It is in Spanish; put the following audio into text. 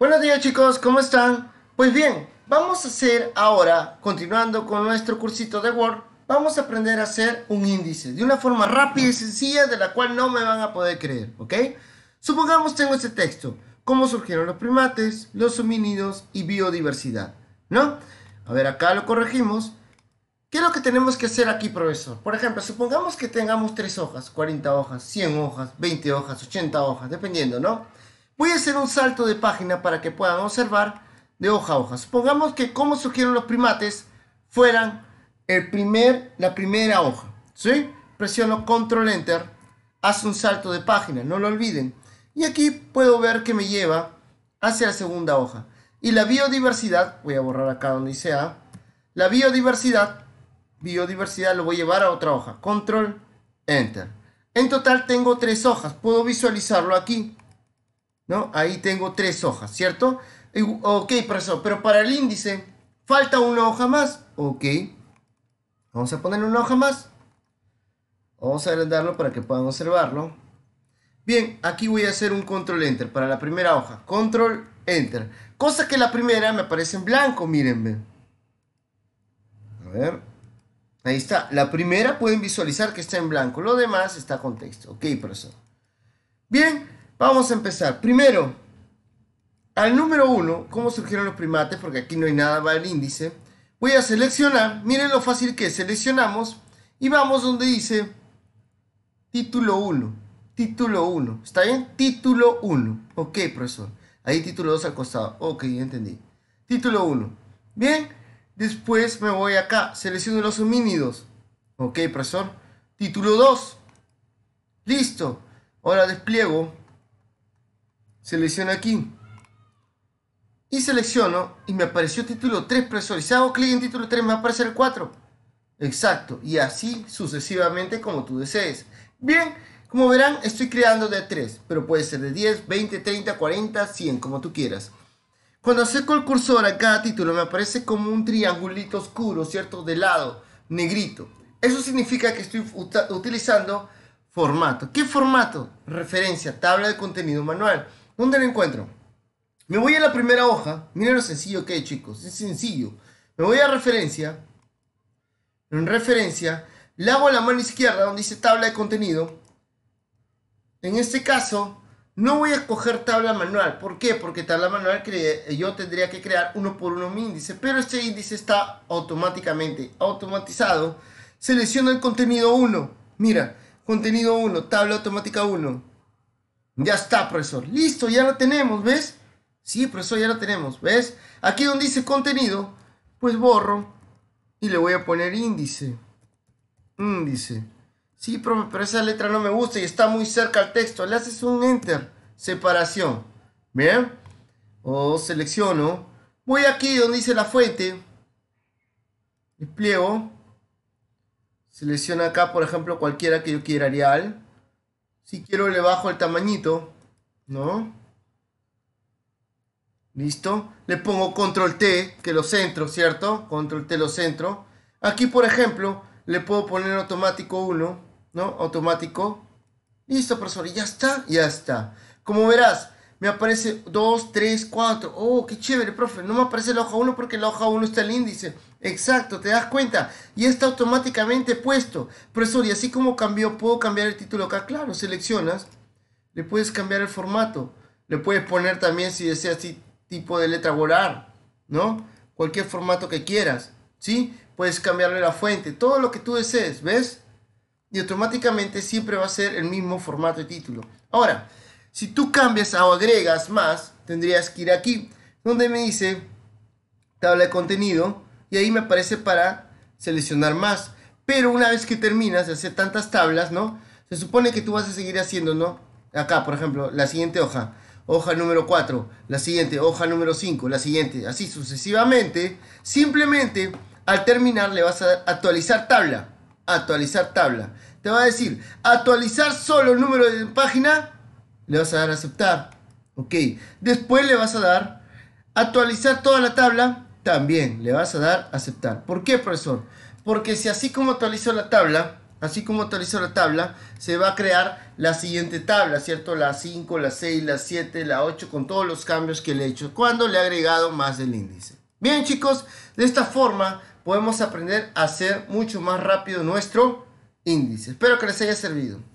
Buenos días chicos, ¿cómo están? Pues bien, vamos a hacer ahora, continuando con nuestro cursito de Word, vamos a aprender a hacer un índice de una forma rápida y sencilla de la cual no me van a poder creer, ¿ok? Supongamos tengo este texto, cómo surgieron los primates, los homínidos y biodiversidad, ¿no? A ver, acá lo corregimos. ¿Qué es lo que tenemos que hacer aquí, profesor? Por ejemplo, supongamos que tengamos tres hojas, 40 hojas, 100 hojas, 20 hojas, 80 hojas, dependiendo, ¿no? Voy a hacer un salto de página para que puedan observar de hoja a hoja. Supongamos que como surgieron los primates fueran el primer, la primera hoja. ¿sí? Presiono control enter, hace un salto de página, no lo olviden. Y aquí puedo ver que me lleva hacia la segunda hoja. Y la biodiversidad, voy a borrar acá donde dice A. La biodiversidad, biodiversidad lo voy a llevar a otra hoja. Control, Enter. En total tengo tres hojas, puedo visualizarlo aquí. ¿no? Ahí tengo tres hojas, ¿cierto? Ok, profesor, pero para el índice, ¿falta una hoja más? Ok. Vamos a poner una hoja más. Vamos a agrandarlo para que puedan observarlo. Bien, aquí voy a hacer un control enter para la primera hoja. Control enter. Cosa que la primera me aparece en blanco, mírenme. A ver. Ahí está. La primera pueden visualizar que está en blanco. Lo demás está con texto. Ok, profesor. Bien, Vamos a empezar. Primero, al número 1, cómo surgieron los primates, porque aquí no hay nada va el índice. Voy a seleccionar, miren lo fácil que es, seleccionamos y vamos donde dice título 1. Título 1, ¿está bien? Título 1. Ok, profesor. Ahí título 2 al costado. Ok, entendí. Título 1. Bien, después me voy acá, selecciono los homínidos. Ok, profesor. Título 2. Listo. Ahora despliego selecciono aquí y selecciono y me apareció título 3 profesor si hago clic en título 3 me va a aparecer 4 exacto y así sucesivamente como tú desees bien como verán estoy creando de 3 pero puede ser de 10 20 30 40 100 como tú quieras cuando acerco el cursor a cada título me aparece como un triangulito oscuro cierto de lado negrito eso significa que estoy utilizando formato qué formato referencia tabla de contenido manual ¿Dónde lo encuentro? Me voy a la primera hoja. Miren lo sencillo que es, chicos. Es sencillo. Me voy a referencia. En referencia, le hago la mano izquierda donde dice tabla de contenido. En este caso, no voy a escoger tabla manual. ¿Por qué? Porque tabla manual yo tendría que crear uno por uno mi índice. Pero este índice está automáticamente automatizado. Selecciono el contenido 1. Mira, contenido 1, tabla automática 1 ya está, profesor. Listo, ya lo tenemos, ¿ves? Sí, profesor, ya lo tenemos, ¿ves? Aquí donde dice contenido, pues borro y le voy a poner índice. Índice. Sí, pero esa letra no me gusta y está muy cerca al texto. Le haces un enter, separación. ¿Bien? O selecciono. Voy aquí donde dice la fuente. Despliego. Selecciono acá, por ejemplo, cualquiera que yo quiera, Arial. Si quiero le bajo el tamañito, ¿no? ¿Listo? Le pongo control T, que lo centro, ¿cierto? Control T lo centro. Aquí, por ejemplo, le puedo poner automático 1, ¿no? Automático. Listo, profesor, ya está, ya está. Como verás, me aparece 2, 3, 4. Oh, qué chévere, profe. No me aparece la hoja 1 porque la hoja 1 está el índice. Exacto, te das cuenta. Y está automáticamente puesto. Profesor, y así como cambió, puedo cambiar el título acá. Claro, seleccionas. Le puedes cambiar el formato. Le puedes poner también, si deseas, tipo de letra volar. ¿No? Cualquier formato que quieras. ¿Sí? Puedes cambiarle la fuente. Todo lo que tú desees, ¿ves? Y automáticamente siempre va a ser el mismo formato de título. Ahora, si tú cambias o agregas más, tendrías que ir aquí, donde me dice tabla de contenido, y ahí me aparece para seleccionar más. Pero una vez que terminas de hacer tantas tablas, ¿no? Se supone que tú vas a seguir haciendo, ¿no? Acá, por ejemplo, la siguiente hoja, hoja número 4, la siguiente, hoja número 5, la siguiente, así sucesivamente. Simplemente al terminar le vas a actualizar tabla, actualizar tabla. Te va a decir, actualizar solo el número de página le vas a dar aceptar. Ok. Después le vas a dar actualizar toda la tabla. También le vas a dar aceptar. ¿Por qué, profesor? Porque si así como actualizo la tabla, así como actualizo la tabla, se va a crear la siguiente tabla, ¿cierto? La 5, la 6, la 7, la 8, con todos los cambios que le he hecho cuando le he agregado más del índice. Bien, chicos, de esta forma podemos aprender a hacer mucho más rápido nuestro índice. Espero que les haya servido.